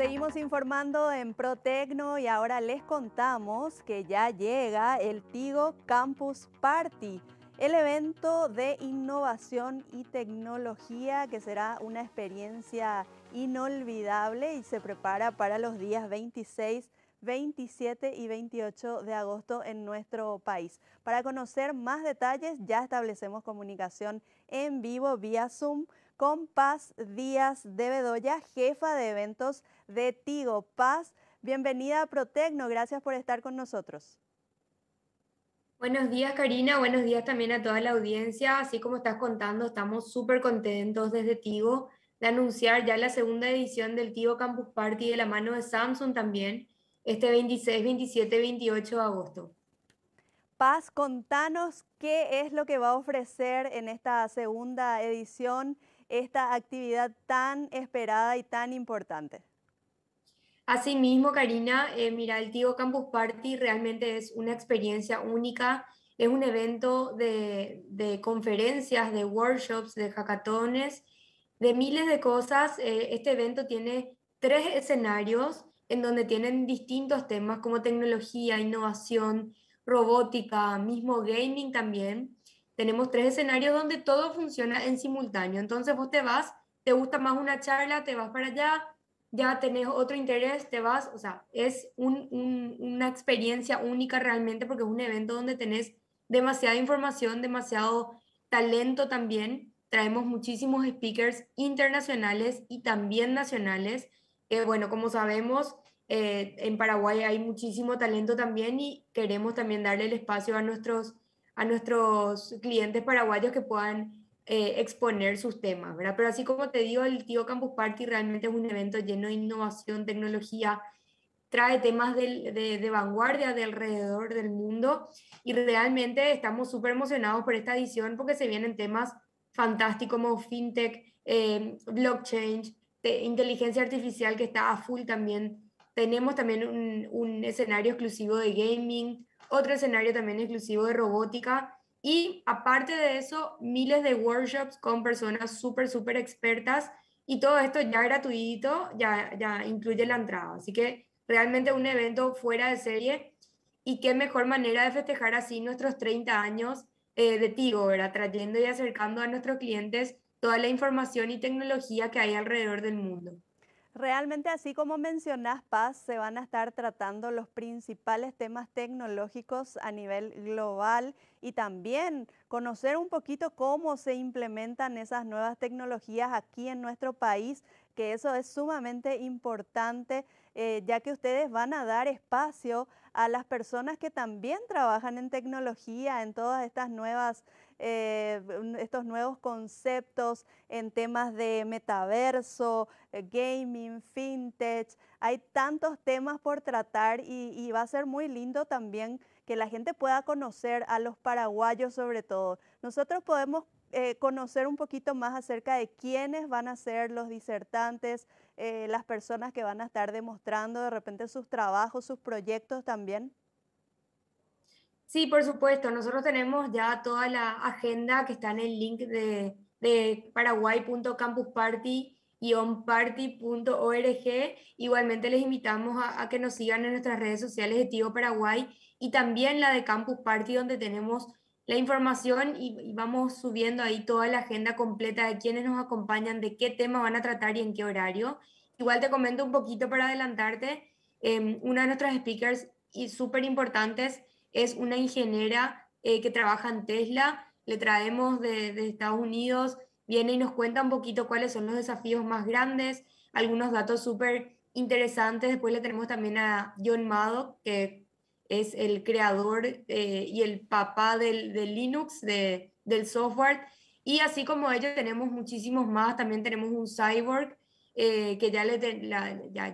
Seguimos informando en ProTecno y ahora les contamos que ya llega el Tigo Campus Party, el evento de innovación y tecnología que será una experiencia inolvidable y se prepara para los días 26, 27 y 28 de agosto en nuestro país. Para conocer más detalles ya establecemos comunicación en vivo vía Zoom con Paz Díaz de Bedoya, jefa de eventos de Tigo. Paz, bienvenida a Protecno, gracias por estar con nosotros. Buenos días Karina, buenos días también a toda la audiencia. Así como estás contando, estamos súper contentos desde Tigo de anunciar ya la segunda edición del Tigo Campus Party de la mano de Samsung también, este 26, 27, 28 de agosto. Paz, contanos qué es lo que va a ofrecer en esta segunda edición esta actividad tan esperada y tan importante. Asimismo, Karina, eh, mira, el Tigo Campus Party realmente es una experiencia única. Es un evento de, conferencias, de workshops, de hackatones, de miles de cosas. Eh, este evento tiene tres escenarios en donde tienen distintos temas como tecnología, innovación, robótica, mismo gaming también tenemos tres escenarios donde todo funciona en simultáneo. Entonces vos te vas, te gusta más una charla, te vas para allá, ya tenés otro interés, te vas, o sea, es un, una experiencia única realmente porque es un evento donde tenés demasiada información, demasiado talento también. Traemos muchísimos speakers internacionales y también nacionales. Eh, bueno, como sabemos, eh, en Paraguay hay muchísimo talento también y queremos también darle el espacio a nuestros a nuestros clientes paraguayos que puedan eh, exponer sus temas, ¿verdad? Pero así como te digo, el Tío Campus Party realmente es un evento lleno de innovación, tecnología, trae temas de, vanguardia de alrededor del mundo y realmente estamos súper emocionados por esta edición porque se vienen temas fantásticos como fintech, em, blockchain, inteligencia artificial que está a full también. Tenemos también un escenario exclusivo de gaming, otro escenario también exclusivo de robótica. Y aparte de eso, miles de workshops con personas súper, súper expertas. Y todo esto ya gratuito, ya, ya incluye la entrada. Así que realmente un evento fuera de serie. Y qué mejor manera de festejar así nuestros 30 años eh, de Tigo, ¿verdad? Trayendo y acercando a nuestros clientes toda la información y tecnología que hay alrededor del mundo. Realmente, así como mencionas, Paz, se van a estar tratando los principales temas tecnológicos a nivel global y también conocer un poquito cómo se implementan esas nuevas tecnologías aquí en nuestro país, que eso es sumamente importante, eh, ya que ustedes van a dar espacio a las personas que también trabajan en tecnología, en todas estas nuevas eh, estos nuevos conceptos en temas de metaverso, eh, gaming, fintech. Hay tantos temas por tratar y, va a ser muy lindo también que la gente pueda conocer a los paraguayos sobre todo. Nosotros podemos eh, conocer un poquito más acerca de quiénes van a ser los disertantes, las personas que van a estar demostrando de repente sus trabajos, sus proyectos también? Sí, por supuesto. Nosotros tenemos ya toda la agenda que está en el link de, de paraguay.campusparty-party.org. Igualmente les invitamos a, que nos sigan en nuestras redes sociales de Tío Paraguay y también la de Campus Party, donde tenemos la información y, vamos subiendo ahí toda la agenda completa de quiénes nos acompañan, de qué tema van a tratar y en qué horario. Igual te comento un poquito para adelantarte. Em, una de nuestras speakers y súper importantes es una ingeniera eh, que trabaja en Tesla, le traemos de, Estados Unidos, viene y nos cuenta un poquito cuáles son los desafíos más grandes, algunos datos súper interesantes. Después le tenemos también a John Maddock, que es el creador eh, y el papá del, Linux, del software. Y así como ellos tenemos muchísimos más, también tenemos un cyborg eh, que ya,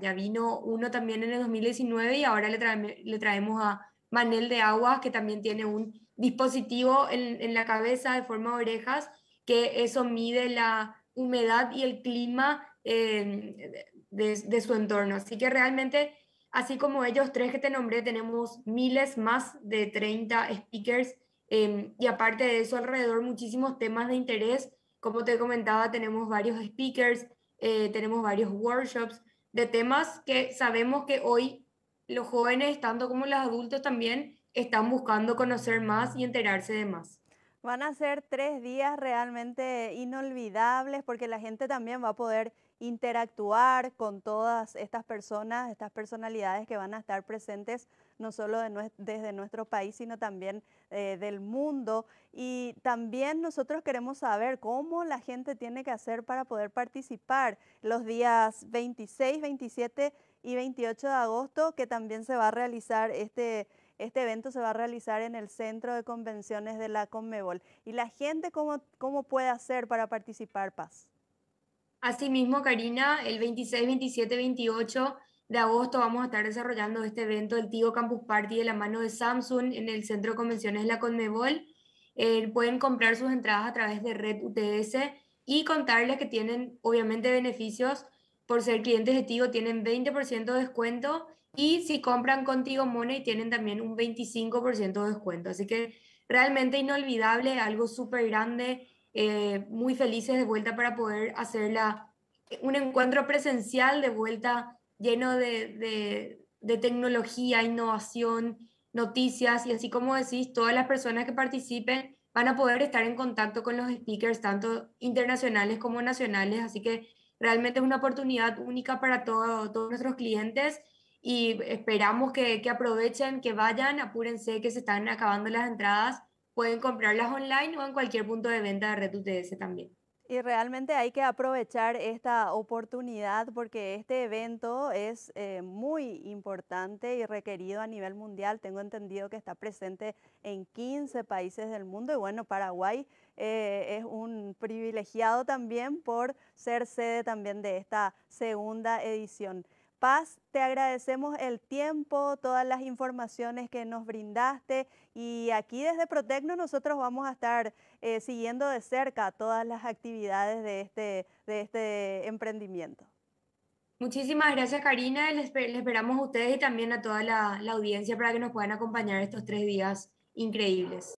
ya, vino uno también en el 2019 y ahora le traemos a panel de agua que también tiene un dispositivo en, la cabeza de forma de orejas, que eso mide la humedad y el clima eh, de, su entorno. Así que realmente, así como ellos tres que te nombré, tenemos miles más de 30 speakers em, y aparte de eso, alrededor muchísimos temas de interés. Como te comentaba, tenemos varios speakers, eh, tenemos varios workshops de temas que sabemos que hoy los jóvenes, tanto como los adultos también, están buscando conocer más y enterarse de más. Van a ser tres días realmente inolvidables porque la gente también va a poder interactuar con todas estas personas, estas personalidades que van a estar presentes no solo desde nuestro país, sino también eh, del mundo. Y también nosotros queremos saber cómo la gente tiene que hacer para poder participar los días 26, 27 y 28 de agosto, que también se va a realizar este... Este evento se va a realizar en el Centro de Convenciones de la Conmebol. ¿Y la gente cómo, puede hacer para participar, Paz? Asimismo, Karina, el 26, 27, 28 de agosto vamos a estar desarrollando este evento, el Tigo Campus Party, de la mano de Samsung en el Centro de Convenciones de la Conmebol. Eh, pueden comprar sus entradas a través de Red UTS y contarles que tienen, obviamente, beneficios por ser clientes de Tigo tienen 20% de descuento y si compran contigo Money tienen también un 25% de descuento. Así que realmente inolvidable, algo súper grande, eh, muy felices de vuelta para poder hacer un encuentro presencial de vuelta lleno de, de tecnología, innovación, noticias y así como decís, todas las personas que participen van a poder estar en contacto con los speakers, tanto internacionales como nacionales. Así que Realmente es una oportunidad única para todos nuestros clientes y esperamos que, que, aprovechen, que vayan, apúrense que se están acabando las entradas, pueden comprarlas online o en cualquier punto de venta de Red UTS también. Y realmente hay que aprovechar esta oportunidad porque este evento es eh, muy importante y requerido a nivel mundial. Tengo entendido que está presente en 15 países del mundo y bueno, Paraguay eh, es un privilegiado también por ser sede también de esta segunda edición. Paz, te agradecemos el tiempo, todas las informaciones que nos brindaste y aquí desde Protecno nosotros vamos a estar eh, siguiendo de cerca todas las actividades de este, este emprendimiento. Muchísimas gracias Karina, les, esperamos a ustedes y también a toda la audiencia para que nos puedan acompañar estos tres días increíbles.